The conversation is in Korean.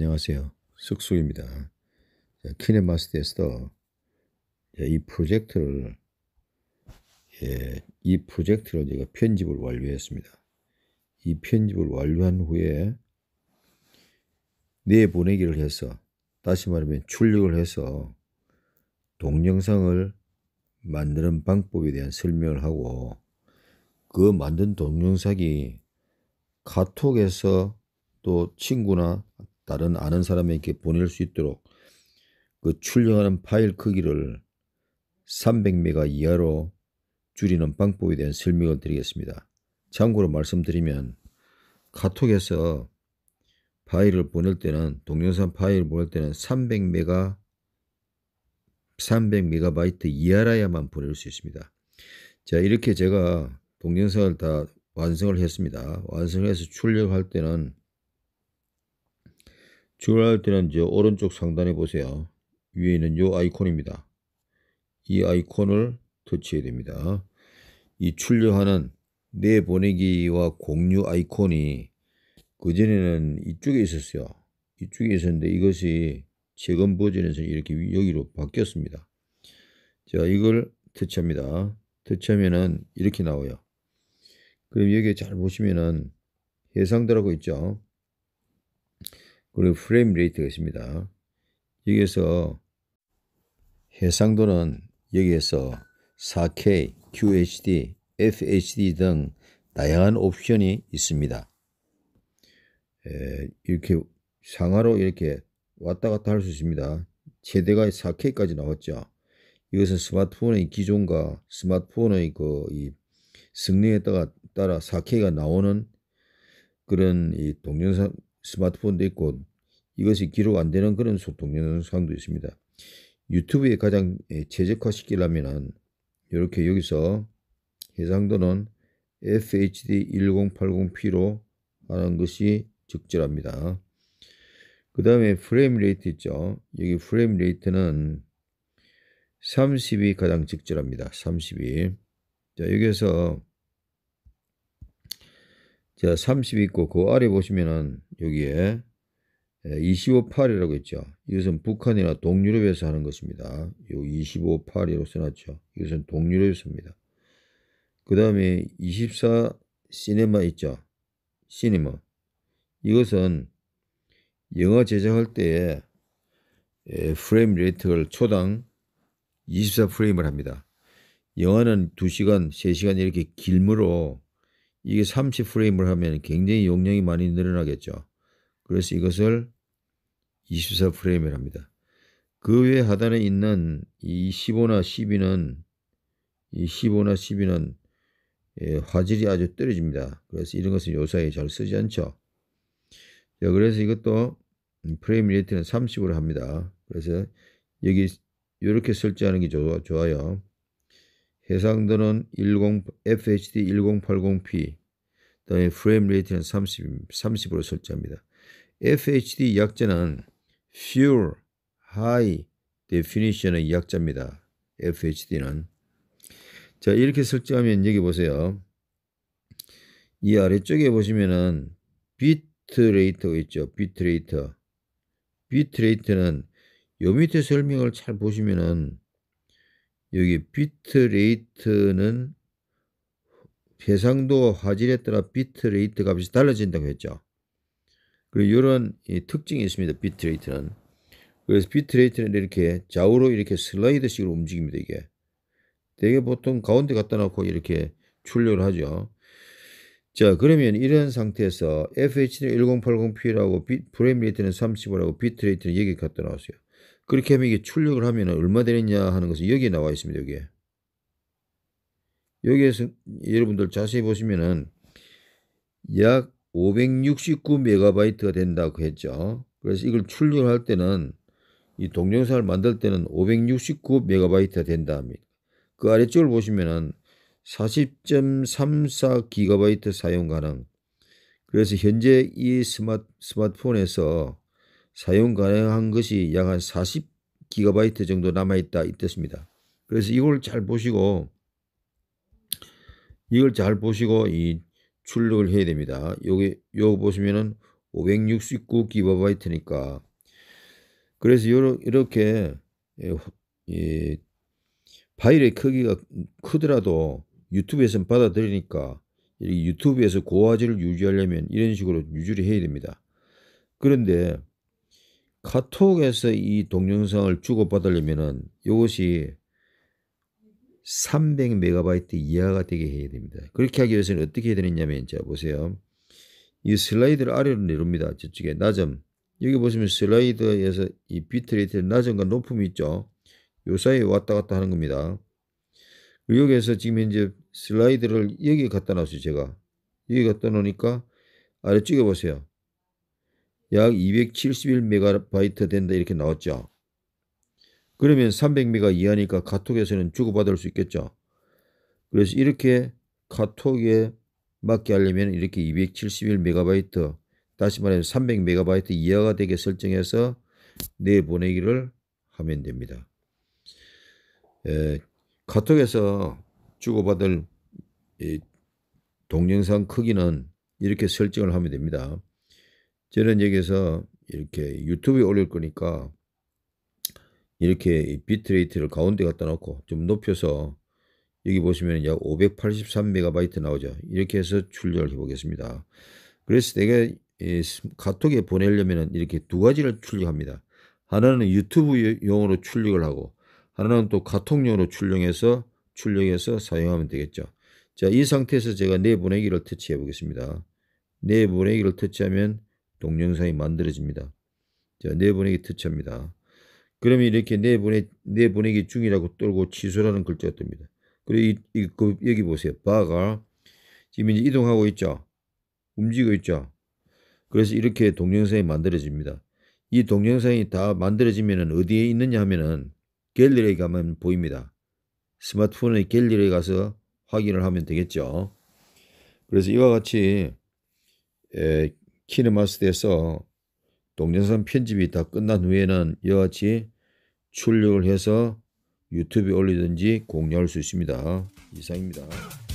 안녕하세요. 쓱쑥입니다. 키네마스터에서 예, 이 프로젝트를 예, 이프로젝트를 제가 편집을 완료했습니다. 이 편집을 완료한 후에 내보내기를 해서 다시 말하면 출력을 해서 동영상을 만드는 방법에 대한 설명을 하고 그 만든 동영상이 카톡에서 또 친구나 다른 아는 사람에게 보낼 수 있도록 그 출력하는 파일 크기를 300메가 이하로 줄이는 방법에 대한 설명을 드리겠습니다. 참고로 말씀드리면 카톡에서 파일을 보낼 때는 동영상 파일을 보낼 때는 300메가 300메가바이트 이하라야만 보낼 수 있습니다. 자 이렇게 제가 동영상을 다 완성을 했습니다. 완성해서 출력할 때는 주문할 때는 저 오른쪽 상단에 보세요. 위에 있는 요 아이콘입니다. 이 아이콘을 터치해야 됩니다. 이 출력하는 내보내기와 공유 아이콘이 그전에는 이쪽에 있었어요. 이쪽에 있었는데 이것이 최근 버전에서 이렇게 여기로 바뀌었습니다. 자 이걸 터치합니다. 터치하면은 이렇게 나와요. 그럼 여기에 잘 보시면은 해상도라고 있죠. 그리고 프레임 레이트가 있습니다. 여기에서 해상도는 여기에서 4K, QHD, FHD 등 다양한 옵션이 있습니다. 에, 이렇게 상하로 이렇게 왔다 갔다 할 수 있습니다. 최대가 4K까지 나왔죠. 이것은 스마트폰의 기존과 스마트폰의 그이 성능에 따라, 따라 4K가 나오는 그런 이 동영상 스마트폰도 있고 이것이 기록 안 되는 그런 소통 현상도 있습니다. 유튜브에 가장 최적화 예, 시키려면은 이렇게 여기서 해상도는 FHD 1080p로 하는 것이 적절합니다. 그 다음에 프레임 레이트 있죠. 여기 프레임 레이트는 30이 가장 적절합니다. 30이. 자, 여기에서 자, 30 있고 그 아래 보시면은 여기에 25 예, 8이라고 했죠. 이것은 북한이나 동유럽에서 하는 것입니다. 요25 8이라고 써놨죠. 이것은 동유럽에서입니다. 그 다음에 24 시네마 있죠. 시네마. 이것은 영화 제작할 때에 예, 프레임 레이트를 초당 24프레임을 합니다. 영화는 2시간, 3시간 이렇게 길므로 이게 30프레임을 하면 굉장히 용량이 많이 늘어나겠죠. 그래서 이것을 24 프레임이랍니다. 그 외 하단에 있는 이 15나 12는 이 15나 12는 예, 화질이 아주 떨어집니다. 그래서 이런 것은 요사에 잘 쓰지 않죠. 자, 그래서 이것도 프레임 레이트는 30으로 합니다. 그래서 여기 이렇게 설치하는게 좋아, 좋아요. 해상도는 10, FHD 1080p, 그 다음에 프레임 레이트는 30, 30으로 설치합니다 FHD 약자는 fuel, high definition의 약자입니다. FHD는. 자, 이렇게 설정하면 여기 보세요. 이 아래쪽에 보시면은 비트레이터가 있죠. 비트레이터. 비트레이트는 요 밑에 설명을 잘 보시면은 여기 비트레이트는 해상도 화질에 따라 비트레이트 값이 달라진다고 했죠. 그리고 이런 특징이 있습니다. 비트레이트는. 그래서 비트레이트는 이렇게 좌우로 이렇게 슬라이드식으로 움직입니다. 이게. 되게 보통 가운데 갖다 놓고 이렇게 출력을 하죠. 자, 그러면 이런 상태에서 FHD는 1080p라고 프레임 레이트는 35라고 비트레이트는 여기 갖다 나왔어요. 그렇게 하면 이게 출력을 하면 얼마 되느냐 하는 것은 여기에 나와 있습니다. 여기에. 여기에서 여러분들 자세히 보시면은 약 569메가바이트가 된다고 했죠. 그래서 이걸 출력할 때는 이 동영상을 만들 때는 569메가바이트가 된다 합니다. 그 아래쪽을 보시면은 40.34기가바이트 사용 가능. 그래서 현재 이 스마트, 스마트폰에서 사용 가능한 것이 약 한 40기가바이트 정도 남아있다 이뜻입니다. 그래서 이걸 잘 보시고 이걸 잘 보시고 이 출력을 해야 됩니다. 여기 요거 보시면은 569 기가바이트니까 그래서 요러, 이렇게 예, 예, 파일의 크기가 크더라도 유튜브에서 받아들이니까 유튜브에서 고화질을 유지하려면 이런 식으로 유지를 해야 됩니다. 그런데 카톡에서 이 동영상을 주고받으려면은 이것이 300메가바이트 이하가 되게 해야 됩니다. 그렇게 하기 위해서는 어떻게 해야 되느냐면 자 보세요. 이 슬라이드를 아래로 내립니다. 저쪽에 낮음. 여기 보시면 슬라이드에서 이 비트레이트 낮음과 높음이 있죠. 요 사이에 왔다 갔다 하는 겁니다. 그리고 여기에서 지금 이제 슬라이드를 여기 갖다 놨어요. 제가. 여기 갖다 놓으니까 아래쪽에 보세요. 약 271메가바이트 된다 이렇게 나왔죠. 그러면 300미가 이하니까 카톡에서는 주고받을 수 있겠죠. 그래서 이렇게 카톡에 맞게 하려면 이렇게 271MB 다시 말해서 300MB 이하가 되게 설정해서 내보내기를 하면 됩니다. 에, 예, 카톡에서 주고받을 동영상 크기는 이렇게 설정을 하면 됩니다. 저는 여기서 이렇게 유튜브에 올릴 거니까 이렇게 비트레이트를 가운데 갖다 놓고 좀 높여서 여기 보시면 약 583MB 나오죠. 이렇게 해서 출력을 해보겠습니다. 그래서 내가 카톡에 보내려면 이렇게 두 가지를 출력합니다. 하나는 유튜브용으로 출력을 하고 하나는 또 카톡용으로 출력해서 출력해서 사용하면 되겠죠. 자, 이 상태에서 제가 내보내기를 터치해 보겠습니다. 내보내기를 터치하면 동영상이 만들어집니다. 자, 내보내기 터치합니다. 그러면 이렇게 내보내, 내보내기 중이라고 떨고 취소라는 글자가 뜹니다. 그리고 이, 이, 그, 여기 보세요. 바가 지금 이제 이동하고 있죠. 움직이고 있죠. 그래서 이렇게 동영상이 만들어집니다. 이 동영상이 다 만들어지면 어디에 있느냐 하면은 갤러리에 가면 보입니다. 스마트폰의 갤러리에 가서 확인을 하면 되겠죠. 그래서 이와 같이 에, 키네마스트에서 동영상 편집이 다 끝난 후에는 이와 같이 출력을 해서 유튜브에 올리든지 공유할 수 있습니다. 이상입니다.